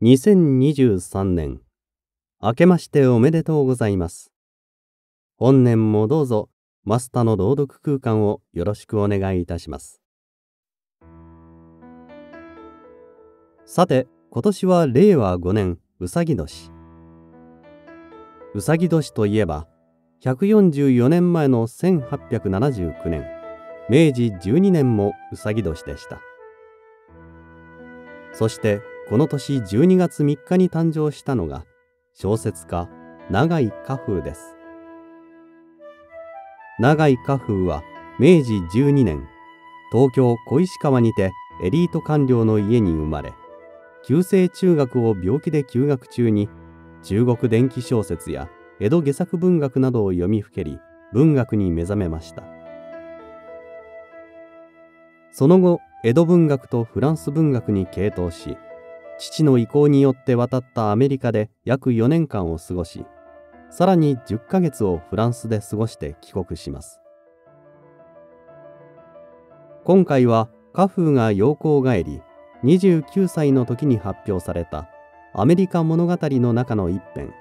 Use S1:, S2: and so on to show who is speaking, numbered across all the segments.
S1: 2023年、明けましておめでとうございます。本年もどうぞ、マスターの朗読空間をよろしくお願いいたします。さて、今年は令和5年、うさぎ年。うさぎ年といえば、144年前の1879年、明治12年もうさぎ年でした。そして、この年12月3日に誕生したのが小説家永井花風です。永井家風は明治12年、東京小石川にてエリート官僚の家に生まれ、旧制中学を病気で休学中に中国電気小説や江戸下作文学などを読みふけり、文学に目覚めました。その後、江戸文学とフランス文学に傾倒し、父の意向によって渡ったアメリカで約4年間を過ごしさらに10ヶ月をフランスで過ごして帰国します今回はカフーが陽光帰り29歳の時に発表されたアメリカ物語の中の一編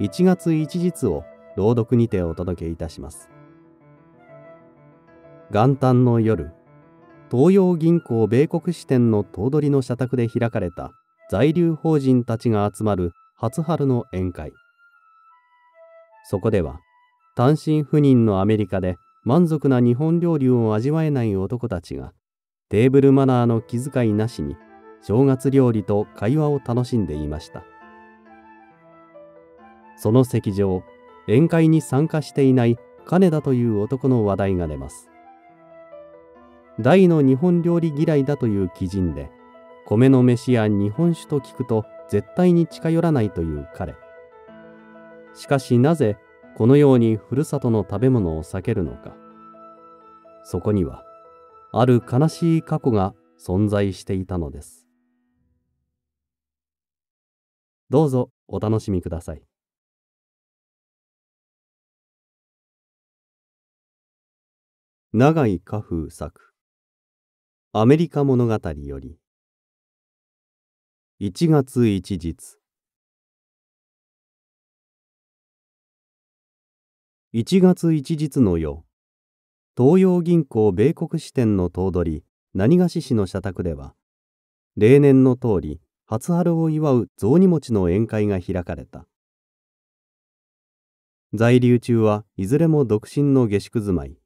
S1: 1月1日を朗読にてお届けいたします元旦の夜東洋銀行米国支店の頭取の社宅で開かれた在留邦人たちが集まる初春の宴会そこでは単身赴任のアメリカで満足な日本料理を味わえない男たちがテーブルマナーの気遣いなしに正月料理と会話を楽しんでいましたその席上宴会に参加していない金田という男の話題が出ます大の日本料理嫌いだという基人で米の飯や日本酒と聞くと絶対に近寄らないという彼しかしなぜこのようにふるさとの食べ物を避けるのかそこにはある悲しい過去が存在していたのですどうぞお楽しみください永井家風作アメリカ物語より1月1日1月1日の夜東洋銀行米国支店の頭取何がし市の社宅では例年の通り初春を祝う雑煮餅の宴会が開かれた在留中はいずれも独身の下宿住まい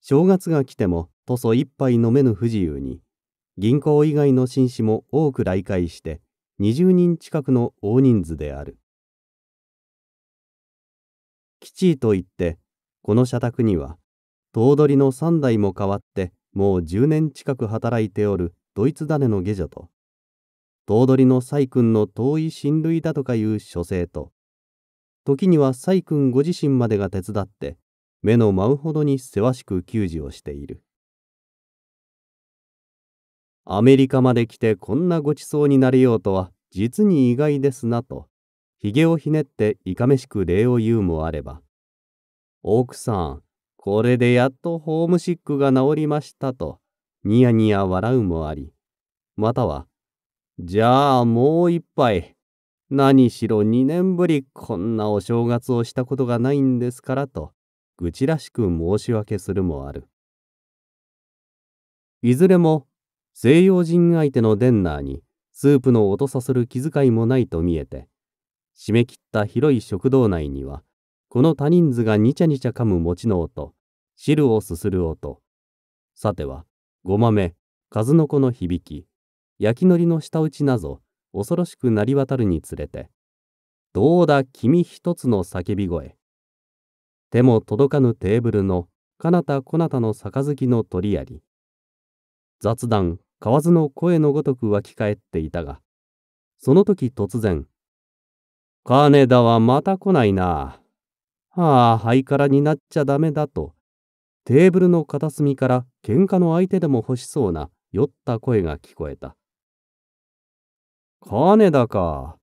S1: 正月が来てもとそ一杯飲めぬ不自由に銀行以外の紳士も多く来会して20人近くの大人数であるきちいと言ってこの社宅には頭取の3代も変わってもう10年近く働いておるドイツ種の下女と頭取の細君の遠い親類だとかいう書生と時には細君ご自身までが手伝って目の舞うほどにせわしく給仕をしているアメリカまで来てこんなごちそうになれようとは実に意外ですなと、ひげをひねっていかめしく礼を言うもあれば、奥さん、これでやっとホームシックが治りましたと、ニヤニヤ笑うもあり、または、じゃあもう一杯、何しろ2年ぶりこんなお正月をしたことがないんですからと、愚痴らしく申し訳するもある。いずれも西洋人相手のデンナーにスープの音さする気遣いもないと見えて締め切った広い食堂内にはこの他人数がにちゃにちゃ噛む餅の音汁をすする音さてはごまめ数の子の響き焼きのりの舌打ちなぞ恐ろしくなりわたるにつれてどうだ君一つの叫び声手も届かぬテーブルの彼方こなたの杯の取りあり雑談河津の声のごとく湧き返っていたが、その時突然、金田はまた来ないな。あはあ、灰からになっちゃダメだと、テーブルの片隅から喧嘩の相手でも欲しそうな酔った声が聞こえた。金田か。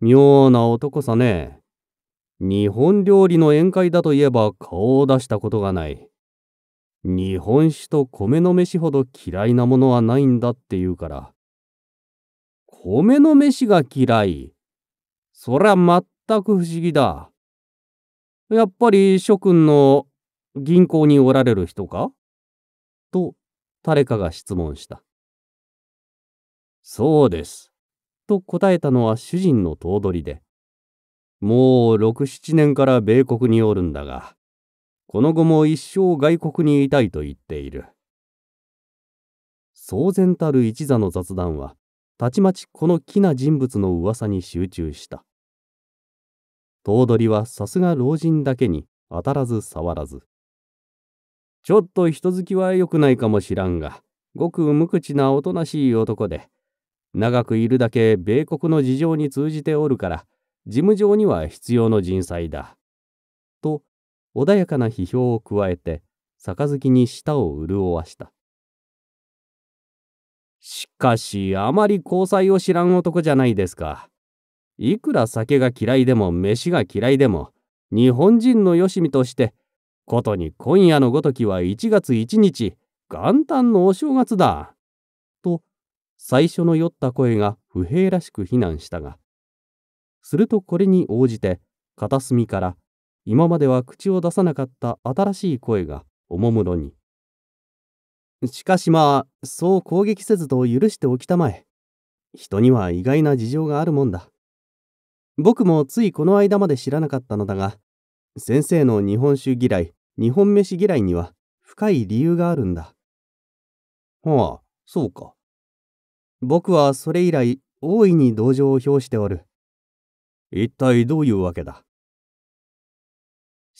S1: 妙な男さね。日本料理の宴会だといえば顔を出したことがない。日本酒と米の飯ほど嫌いなものはないんだって言うから。米の飯が嫌い。そりゃ全く不思議だ。やっぱり諸君の銀行におられる人かと誰かが質問した。そうです。と答えたのは主人の頭取で。もう六七年から米国におるんだが、この後も一生外国にいたいと言っている。騒然たる一座の雑談は、たちまちこの奇な人物の噂に集中した。頭取はさすが老人だけに当たらず触らず。ちょっと人付きは良くないかもしらんが、ごく無口なおとなしい男で、長くいるだけ米国の事情に通じておるから、事務上には必要の人災だ。穏やかな批評を加えて杯に舌を潤わしたしかしあまり交際を知らん男じゃないですかいくら酒が嫌いでも飯が嫌いでも日本人のよしみとしてことに今夜のごときは1月1日元旦のお正月だと最初の酔った声が不平らしく非難したがするとこれに応じて片隅から今までは口を出さなかった新しい声がおもむろに。しかしまあ、そう攻撃せずと許しておきたまえ。人には意外な事情があるもんだ。僕もついこの間まで知らなかったのだが、先生の日本酒嫌い、日本飯嫌いには深い理由があるんだ。はあ、そうか。僕はそれ以来、大いに同情を表しておる。一体どういうわけだ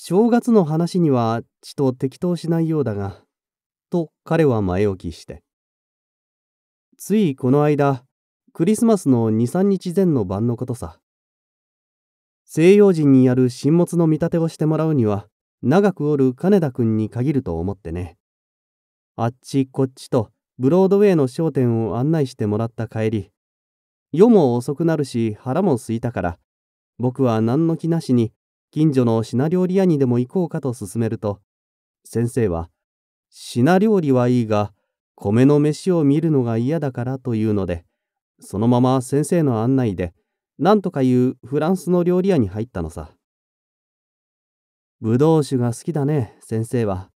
S1: 正月の話にはちと適当しないようだが、と彼は前置きして。ついこの間、クリスマスの2、3日前の晩のことさ。西洋人にやる新物の見立てをしてもらうには、長くおる金田君に限ると思ってね。あっちこっちとブロードウェイの商店を案内してもらった帰り、夜も遅くなるし腹も空いたから、僕は何の気なしに近所の品料理屋にでも行こうかと勧めると、先生は、品料理はいいが、米の飯を見るのが嫌だからというので、そのまま先生の案内で、なんとかいうフランスの料理屋に入ったのさ。ぶどう酒が好きだね、先生は。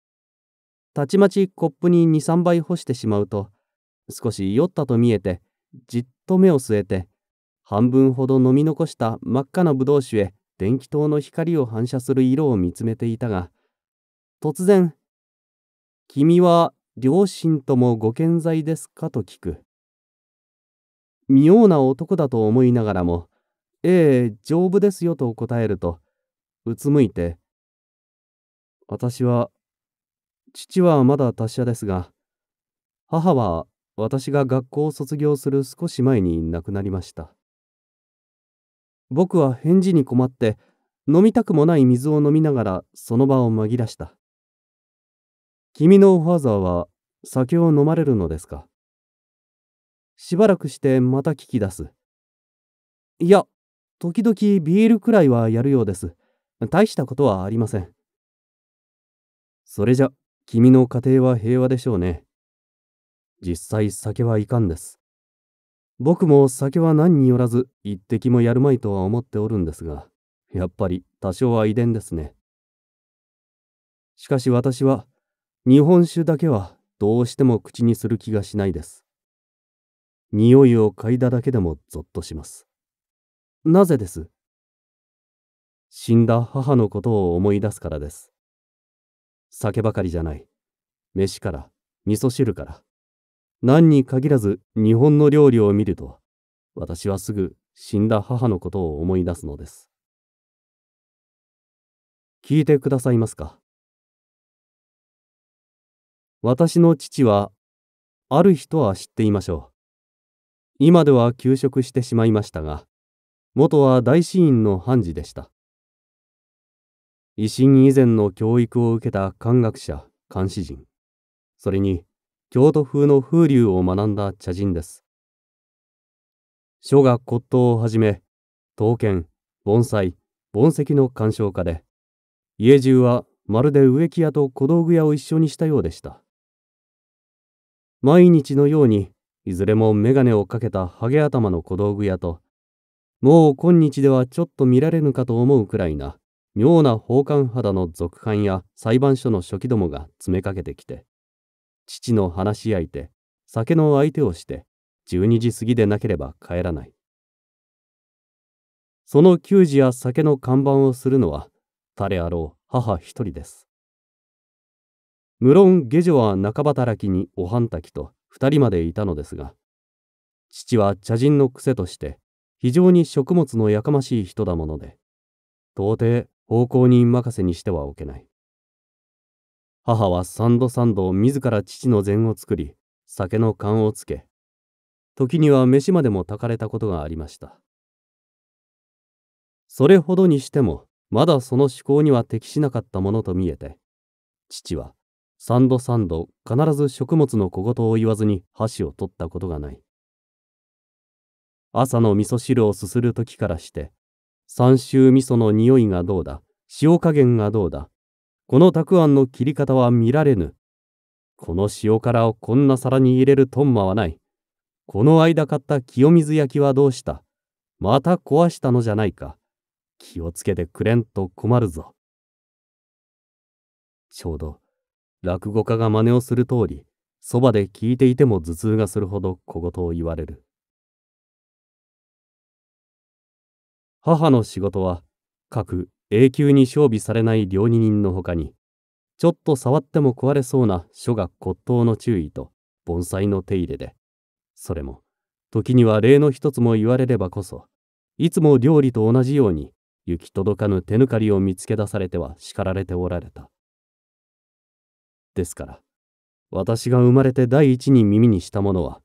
S1: たちまちコップに2、3杯干してしまうと、少し酔ったと見えて、じっと目を据えて、半分ほど飲み残した真っ赤なぶどう酒へ電気灯の光を反射する色を見つめていたが突然「君は両親ともご健在ですか?」と聞く妙な男だと思いながらも「ええ丈夫ですよ」と答えるとうつむいて「私は父はまだ達者ですが母は私が学校を卒業する少し前に亡くなりました」僕は返事に困って飲みたくもない水を飲みながらその場を紛らした。君のファーザーは酒を飲まれるのですかしばらくしてまた聞き出す。いや、時々ビールくらいはやるようです。大したことはありません。それじゃ、君の家庭は平和でしょうね。実際酒はいかんです。僕も酒は何によらず一滴もやるまいとは思っておるんですが、やっぱり多少は遺伝ですね。しかし私は、日本酒だけはどうしても口にする気がしないです。匂いを嗅いだだけでもゾッとします。なぜです死んだ母のことを思い出すからです。酒ばかりじゃない。飯から、味噌汁から、何に限らず日本の料理を見ると、私はすぐ死んだ母のことを思い出すのです。聞いてくださいますか私の父は、ある人は知っていましょう。今では休職してしまいましたが、元は大死院の判事でした。維新以前の教育を受けた漢学者、監視人、それに京都風の風流を学んだ茶人です。書画骨董をはじめ、刀剣、盆栽、盆石の鑑賞家で、家中はまるで植木屋と小道具屋を一緒にしたようでした。毎日のように、いずれも眼鏡をかけたハゲ頭の小道具屋と、もう今日ではちょっと見られぬかと思うくらいな、妙な宝冠肌の続犯や裁判所の初期どもが詰めかけてきて、父の話し相手、酒の相手をして、12時過ぎでなければ帰らない。その給仕や酒の看板をするのは、誰あろう母一人です。無論下女は仲働きにおはんきと二人までいたのですが、父は茶人の癖として、非常に食物のやかましい人だもので、到底方向に任せにしてはおけない。母は三度三度自ら父の膳を作り酒の缶をつけ時には飯までも炊かれたことがありましたそれほどにしてもまだその思考には適しなかったものと見えて父は三度三度必ず食物の小言を言わずに箸を取ったことがない朝の味噌汁をすする時からして三州味噌の匂いがどうだ塩加減がどうだこのたくあんの切り方は見られぬ。この塩辛をこんな皿に入れるとんまはない。この間買った清水焼きはどうしたまた壊したのじゃないか。気をつけてくれんと困るぞ。ちょうど、落語家が真似をする通り、そばで聞いていても頭痛がするほど小言を言われる。母の仕事は、各永久に装備されない料理人のほかに、ちょっと触っても壊れそうな書が骨董の注意と盆栽の手入れで、それも、時には例の一つも言われればこそ、いつも料理と同じように、行き届かぬ手ぬかりを見つけ出されては叱られておられた。ですから、私が生まれて第一に耳にしたものは、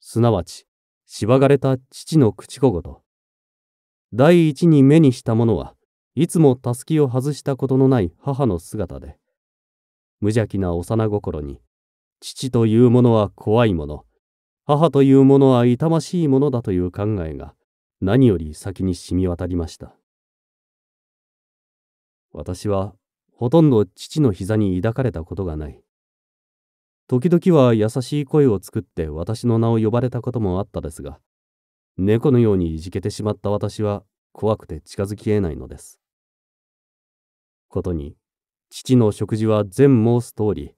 S1: すなわち、しばがれた父の口小言。第一に目にしたものは、いつもたすきを外したことのない母の姿で、無邪気な幼心に、父というものは怖いもの、母というものは痛ましいものだという考えが、何より先に染み渡りました。私は、ほとんど父の膝に抱かれたことがない。時々は優しい声を作って私の名を呼ばれたこともあったですが、猫のようにいじけてしまった私は怖くて近づきえないのです。ことに、父の食事は全申す通り、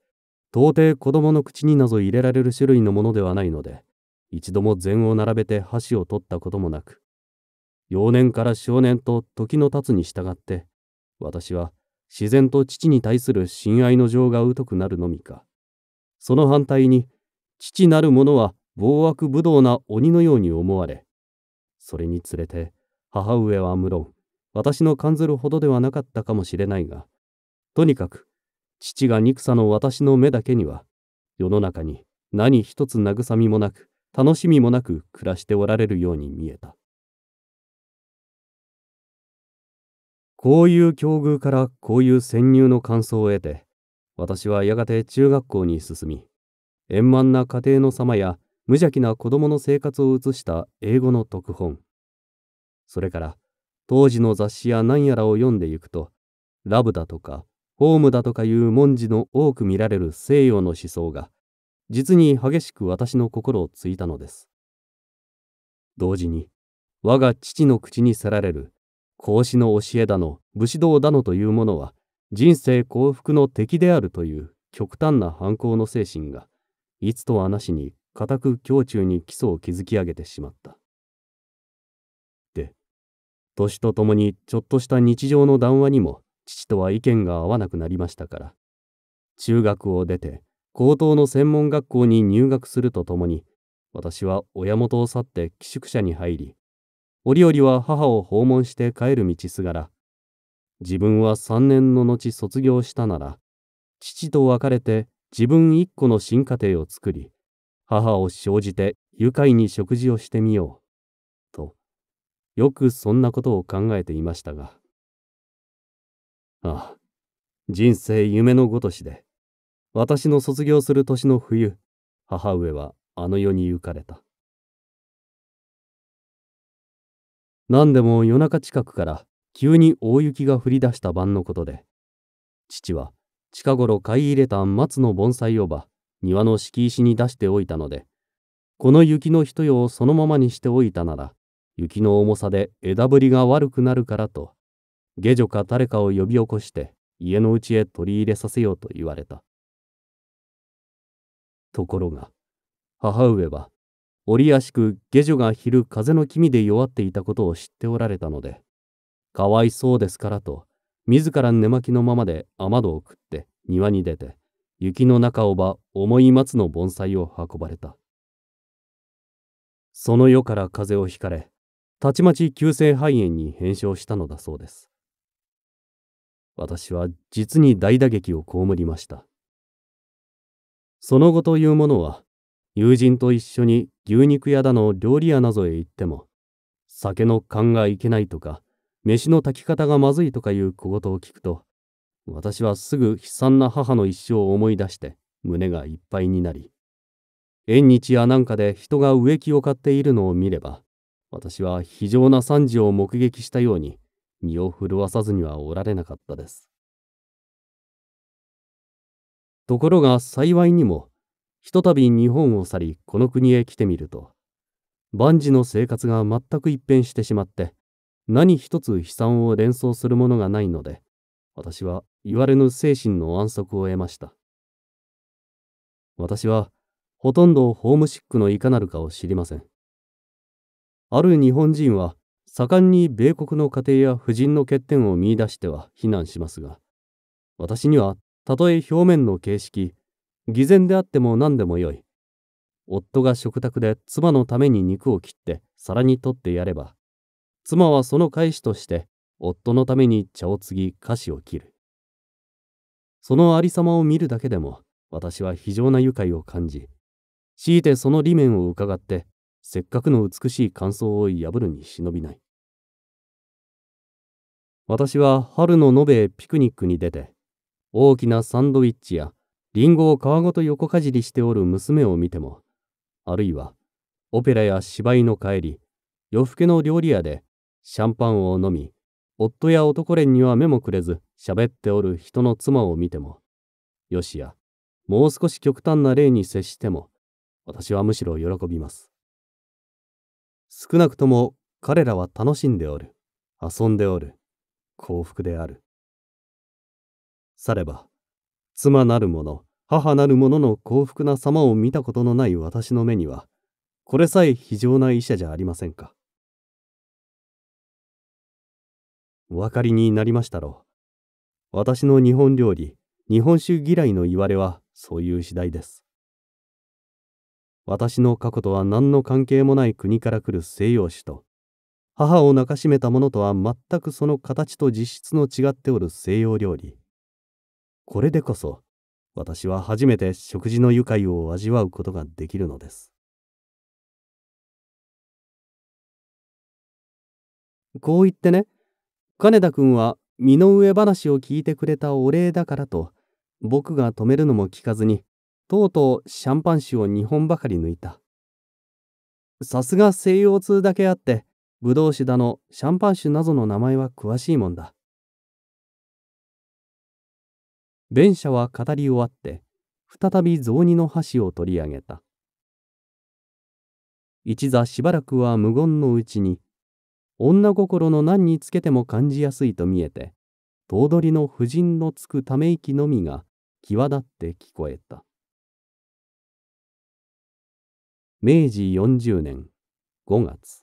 S1: 到底子供の口になぞ入れられる種類のものではないので、一度も禅を並べて箸を取ったこともなく、幼年から少年と時の経つに従って、私は自然と父に対する親愛の情が疎くなるのみか。その反対に、父なる者は暴悪武道な鬼のように思われ、それにつれて母上は無論、私の感ずるほどではなかったかもしれないが、とにかく、父が憎さの私の目だけには、世の中に何一つ慰みもなく、楽しみもなく暮らしておられるように見えた。こういう境遇からこういう潜入の感想を得て、私はやがて中学校に進み、円満な家庭の様や無邪気な子供の生活を写した英語の特本、それから当時の雑誌や何やらを読んでいくと、ラブだとか、ホームだとかいう文字の多く見られる西洋の思想が、実に激しく私の心をついたのです。同時に、我が父の口にせられる、孔子の教えだの、武士道だのというものは、人生幸福の敵であるという極端な反抗の精神が、いつとはなしに固く胸中に基礎を築き上げてしまった。年とともにちょっとした日常の談話にも父とは意見が合わなくなりましたから中学を出て高等の専門学校に入学するとともに私は親元を去って寄宿舎に入り折々は母を訪問して帰る道すがら自分は3年の後卒業したなら父と別れて自分一個の新家庭を作り母を生じて愉快に食事をしてみようよくそんなことを考えていましたが。ああ、人生夢のごとしで、私の卒業する年の冬、母上はあの世に行かれた。何でも夜中近くから急に大雪が降り出した晩のことで、父は近頃買い入れた松の盆栽をば庭の敷石に出しておいたので、この雪の一夜をそのままにしておいたなら、雪の重さで枝ぶりが悪くなるからと、下女か誰かを呼び起こして家のうちへ取り入れさせようと言われた。ところが、母上は、折やしく下女が昼風の味で弱っていたことを知っておられたので、かわいそうですからと、自ら寝巻きのままで雨戸を食って庭に出て、雪の中をば重い松の盆栽を運ばれた。その世から風邪をひかれ、たちまち急性肺炎に変症したのだそうです。私は実に大打撃を被りました。その後というものは、友人と一緒に牛肉屋だの料理屋などへ行っても、酒の勘がいけないとか、飯の炊き方がまずいとかいう小言を聞くと、私はすぐ悲惨な母の一生を思い出して胸がいっぱいになり、縁日やなんかで人が植木を買っているのを見れば、私は非常な惨事を目撃したように、身を震わさずにはおられなかったです。ところが幸いにも、ひとたび日本を去り、この国へ来てみると、万事の生活が全く一変してしまって、何一つ悲惨を連想するものがないので、私は言われぬ精神の安息を得ました。私は、ほとんどホームシックのいかなるかを知りません。ある日本人は盛んに米国の家庭や婦人の欠点を見いだしては非難しますが私にはたとえ表面の形式偽善であっても何でもよい夫が食卓で妻のために肉を切って皿に取ってやれば妻はその返しとして夫のために茶を継ぎ菓子を切るそのありさまを見るだけでも私は非常な愉快を感じ強いてその理面を伺ってせっかくの美しい感想を破るに忍びない。私は春の延べピクニックに出て、大きなサンドイッチやリンゴを皮ごと横かじりしておる娘を見ても、あるいはオペラや芝居の帰り、夜更けの料理屋でシャンパンを飲み、夫や男連には目もくれず喋っておる人の妻を見ても、よしや、もう少し極端な例に接しても、私はむしろ喜びます。少なくとも彼らは楽しんでおる、遊んでおる、幸福である。されば、妻なる者、母なる者の幸福な様を見たことのない私の目には、これさえ非常な医者じゃありませんか。お分かりになりましたろう。私の日本料理、日本酒嫌いの言われはそういう次第です。私の過去とは何の関係もない国から来る西洋史と、母を泣かしめたものとは全くその形と実質の違っておる西洋料理。これでこそ、私は初めて食事の愉快を味わうことができるのです。こう言ってね、金田君は身の上話を聞いてくれたお礼だからと、僕が止めるのも聞かずに、とうとうシャンパン酒を2本ばかり抜いた。さすが西洋通だけあって、ブドウ酒だの、シャンパン酒などの名前は詳しいもんだ。弁者は語り終わって、再び雑煮の箸を取り上げた。一座しばらくは無言のうちに、女心の何につけても感じやすいと見えて、頭取の夫人のつくため息のみが際立って聞こえた。明治40年5月